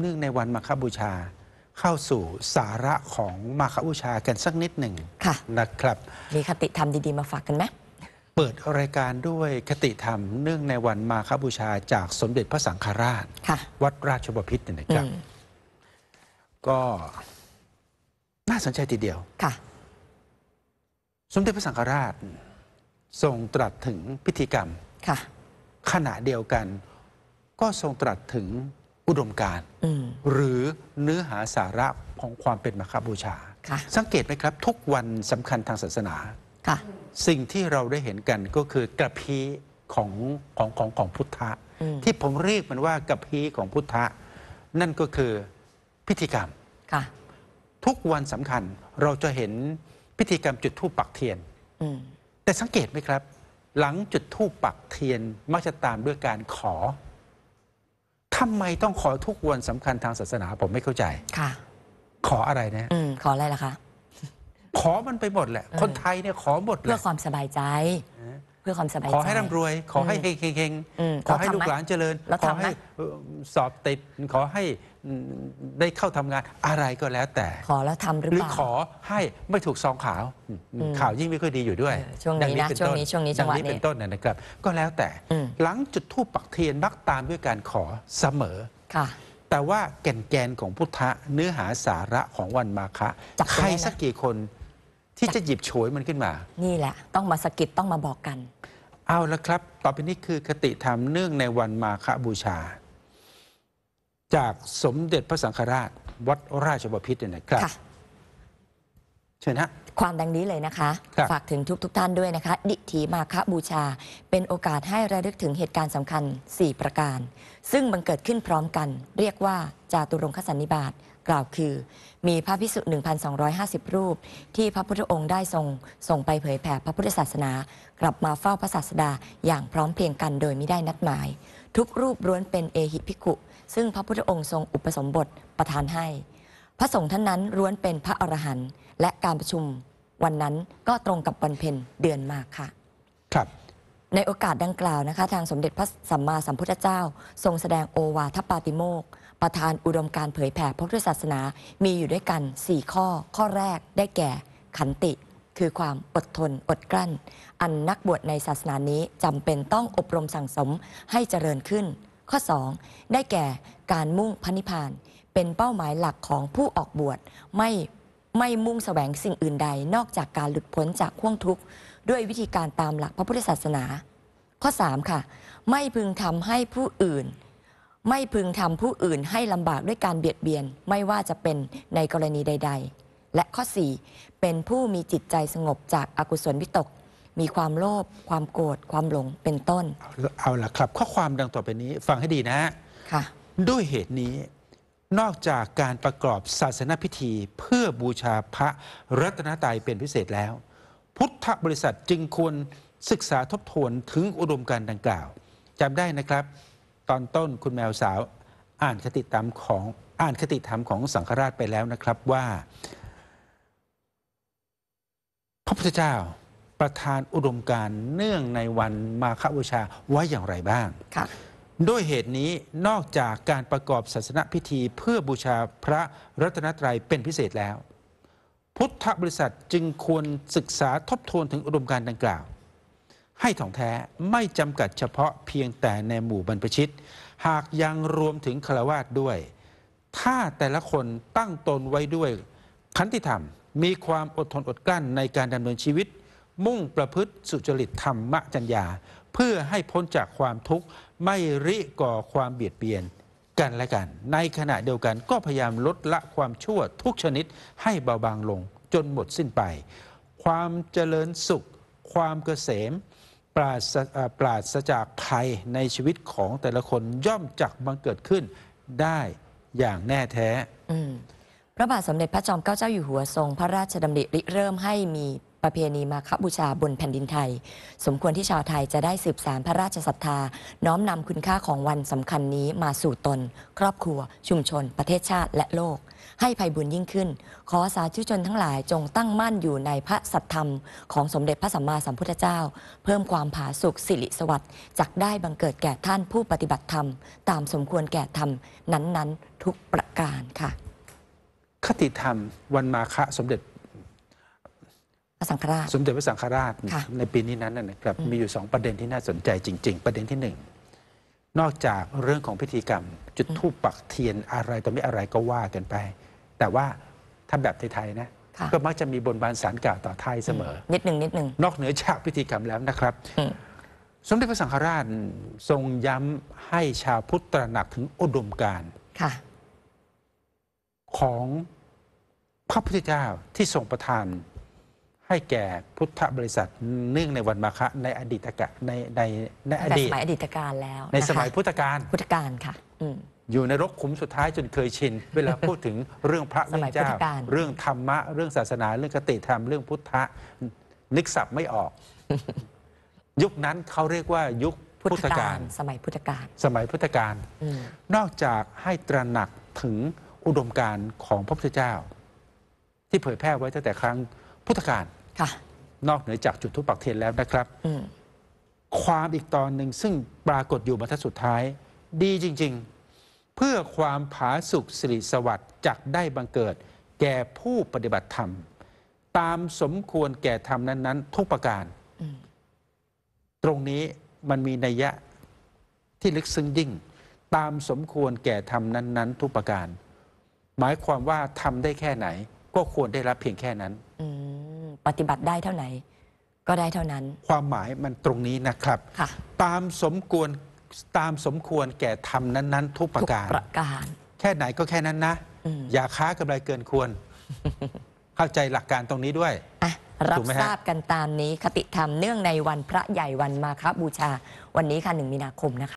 เนื่องในวันมาคบูชา เข้าสู่สาระของมาคบูชา กันสักนิดหนึ่งะนะครับ มีคติธรรมดีๆ มาฝากกันไหมเปิดรายการด้วยคติธรรมเนื่องในวันมาคบูชาจากสมเด็จพระสังฆราชวัดราชบพิตรนะครับก็น่าสนใจทีเดียวค่ะสมเด็จพระสังฆราช ทรงตรัสถึงพิธีกรรมค่ะขณะเดียวกันก็ทรงตรัสถึงอุดมการณ์หรือเนื้อหาสาระของความเป็นมคบูชา สังเกตไหมครับ ทุกวันสำคัญทางศาสนาสิ่งที่เราได้เห็นกันก็คือกระพี ของของของของพุทธะที่ผมเรียกมันว่ากระพีของพุทธะนั่นก็คือพิธีกรรม ทุกวันสำคัญเราจะเห็นพิธีกรรมจุดธูปปักเทียน แต่สังเกตไหมครับ หลังจุดธูปปักเทียนมักจะตามด้วยการขอทำไมต้องขอทุกวันสำคัญทางศาสนาผมไม่เข้าใจ ค่ะ ขออะไรนะอขออะไรล่ะคะ ขอมันไปหมดแหละ คนไทยเนี่ยขอหมดเลย เพื่อความสบายใจเพื่อความสบายใจขอให้ร่ำรวยขอให้เฮงๆขอให้ลูกหลานเจริญขอให้สอบติดขอให้ได้เข้าทำงานอะไรก็แล้วแต่ ขอแล้วทำหรือเปล่าหรือขอให้ไม่ถูกซองขาวข่าวยิ่งไม่ค่อยดีอยู่ด้วยช่วงนี้นะช่วงนี้ช่วงนี้จังหวะนี้เป็นต้นนะครับ ก็แล้วแต่หลังจุดทูปปักเทียนมักตามด้วยการขอเสมอค่ะแต่ว่าแก่นแกนของพุทธะเนื้อหาสาระของวันมาคะใครสักกี่คนที่จะหยิบฉวยมันขึ้นมา นี่แหละ ต้องมาสะกิดต้องมาบอกกัน เอาละครับ ต่อไปนี้คือคติธรรมเนื่องในวันมาฆบูชา จากสมเด็จพระสังฆราช วัดราชบพิตรนะครับเชิญฮะ ความดังนี้เลยนะคะ ฝากถึงทุกทุกท่านด้วยนะคะ ดิถีมาฆบูชาเป็นโอกาสให้ระลึกถึงเหตุการณ์สำคัญ 4 ประการ ซึ่งบังเกิดขึ้นพร้อมกัน เรียกว่าจาตุรงคสันนิบาตกล่าวคือมีพระภิกษุ1,250 รูปที่พระพุทธองค์ได้ทรงส่งไปเผยแผ่พระพุทธศาสนา กลับมาเฝ้าพระศาสดาอย่างพร้อมเพรียงกันโดยไม่ได้นัดหมาย ทุกรูปล้วนเป็นเอหิภิกขุซึ่งพระพุทธองค์ทรงอุปสมบทประทานให้ พระสงฆ์ท่านนั้นล้วนเป็นพระอรหันต์และการประชุม วันนั้นก็ตรงกับวันเพ็ญเดือนมากค่ะ ครับในโอกาสดังกล่าวนะคะทางสมเด็จพระสัมมาสัมพุทธเจ้า ทรงแสดงโอวาทปาติโมก ประธานอุดมการเผยแผ่พระพุทธศาสนามีอยู่ด้วยกัน 4 ข้อข้อแรก ได้แก่ขันติ คือความอดทน อดกลั้น อันนักบวชในศาสนานี้จำเป็นต้องอบรมสั่งสมให้เจริญขึ้น ข้อ 2 ได้แก่การมุ่งพระนิพพาน เป็นเป้าหมายหลักของผู้ออกบวชไม่ไม่มุ่งแสวงสิ่งอื่นใดนอกจากการหลุดพ้นจากข่วงทุกข์ ด้วยวิธีการตามหลักพระพุทธศาสนา ข้อ 3 ค่ะ ไม่พึงทำให้ผู้อื่น ไม่พึงทำผู้อื่นให้ลำบากด้วยการเบียดเบียน ไม่ว่าจะเป็นในกรณีใด ๆ และข้อ 4 เป็นผู้มีจิตใจสงบจากอากุศลวิตก มีความโลภความโกรธความหลงเป็นต้น เอาละครับ ข้อความดังต่อไปนี้ฟังให้ดีนะฮะด้วยเหตุนี้นอกจากการประกอบศาสนพิธีเพื่อบูชาพระรัตนตรัยเป็นพิเศษแล้ว พุทธบริษัทจึงควรศึกษาทบทวนถึงอุดมการดังกล่าวจำได้นะครับ ตอนต้นคุณแมวสาวอ่านคติธรรมของอ่านคติธรรมของสังฆราชไปแล้วนะครับว่า พระพุทธเจ้าประทานอุดมการเนื่องในวันมาฆบูชาไว้อย่างไรบ้างค่ะด้วยเหตุนี้นอกจากการประกอบศาสนพิธีเพื่อบูชาพระรัตนตรัยเป็นพิเศษแล้ว พุทธบริษัทจึงควรศึกษาทบทวนถึงอุดมการดังกล่าว ให้ถ่องแท้ไม่จำกัดเฉพาะเพียงแต่ในหมู่บรรพชิต หากยังรวมถึงฆราวาสด้วย ถ้าแต่ละคนตั้งตนไว้ด้วยคันติธรรมมีความอดทนอดกลั้นในการดำเนินชีวิต มุ่งประพฤติสุจริตธรรมะจัญญาเพื่อให้พ้นจากความทุกข์ไม่ริก่อความเบียดเบียนกันและกัน ในขณะเดียวกันก็พยายามลดละความชั่วทุกชนิดให้เบาบางลงจนหมดสิ้นไป ความเจริญสุข ความเกษม ปราศปราศจากภัยในชีวิตของแต่ละคนย่อมจักบังเกิดขึ้นได้อย่างแน่แท้พระบาทสมเด็จพระจอมเกล้าเจ้าอยู่หัวทรงพระราชดำริริเริ่มให้มีประเพณีมาคบูชาบนแผ่นดินไทย สมควรที่ชาวไทยจะได้สืบสารพระราชศรัทธา น้อมนำคุณค่าของวันสำคัญนี้มาสู่ตน ครอบครัวชุมชน ประเทศชาติและโลก ให้ภัยบุญยิ่งขึ้น ขอสาธุชนทั้งหลายจงตั้งมั่นอยู่ในพระสัทธรรม ของสมเด็จพระสัมมาสัมพุทธเจ้า เพิ่มความผาสุกสิริสวัสดิ์จักได้บังเกิดแก่ท่านผู้ปฏิบัติธรรม ตามสมควรแก่ธรรมนั้นๆ ทุกประการค่ะ คติธรรม วันมาฆะสมเด็จระสังฆราชสมเด็จพระสังฆราช ในปีนี้นั้นนะครับมีอยู่สองประเด็นที่น่าสนใจจริง ๆ ประเด็นที่หนอกจากเรื่องของพิธีกรรม จุดธูปปักเทียนอะไรต่อไม่อะไรก็ว่ากันไป แต่ว่าถ้าแบบไทยๆนะก็มักจะมีบนบานสารกล่าวต่อไทยเสมอ นิดหนึ่งนิดหนึ่งนอกเหนือจากพิธีกรรมแล้วนะครับสมเด็จพระสังฆราชทรงย้ำให้ชาวพุทธตระหนักถึงอุดมการณ์ของพระพุทธเจ้าที่ทรงประทานให้แก่พุทธบริษัทเนื่องในวันมาฆะในอดีตกะในในในอดีตสมัยอดีตการแล้วในสมัยพุทธกาลพุทธกาลค่ะอยู่ในรกขุมสุดท้ายจนเคยชิน เวลาพูดถึงเรื่องพระเเจ้า เรื่องธรรมะเรื่องศาสนาเรื่องคติธรรมเรื่องพุทธะนึกสับไม่ออก ยุคนั้นเขาเรียกว่ายุคพุทธกาลสมัยพุทธกาลสมัยพุทธกาลนอกจากให้ตระหนักถึงอุดมการณ์ของพระพุทธเจ้าที่เผยแพร่ไว้ตั้งแต่ครั้งพุทธกาลนอกเหนือจากจุดทุบปักเทียนแล้วนะครับความอีกตอนหนึ่งซึ่งปรากฏอยู่บรรทัดสุดท้าย ดีจริง ๆ เพื่อความผาสุกสิริสวัสดิ์จักได้บังเกิด แก่ผู้ปฏิบัติธรรมตามสมควรแก่ธรรมนั้น ๆ ทุกประการตรงนี้มันมีนัยยะที่ลึกซึ้งยิ่ง ตามสมควรแก่ธรรมนั้น ๆ ทุกประการ หมายความว่าทำได้แค่ไหน ก็ควรได้รับเพียงแค่นั้นปฏิบัติได้เท่าไหนก็ได้เท่านั้น ความหมายมันตรงนี้นะครับ ตามสมควรตามสมควรแก่ธรรมนั้น ๆ ทุกประการประการ แค่ไหนก็แค่นั้นนะออย่าค้ากำไรเกินควร เข้าใจหลักการตรงนี้ด้วยรับทราบกันตามนี้คติธรรมเนื่องในวันพระใหญ่วันมาคบูชา วันนี้ค่ะหนึ่งมีนาคมนะคะ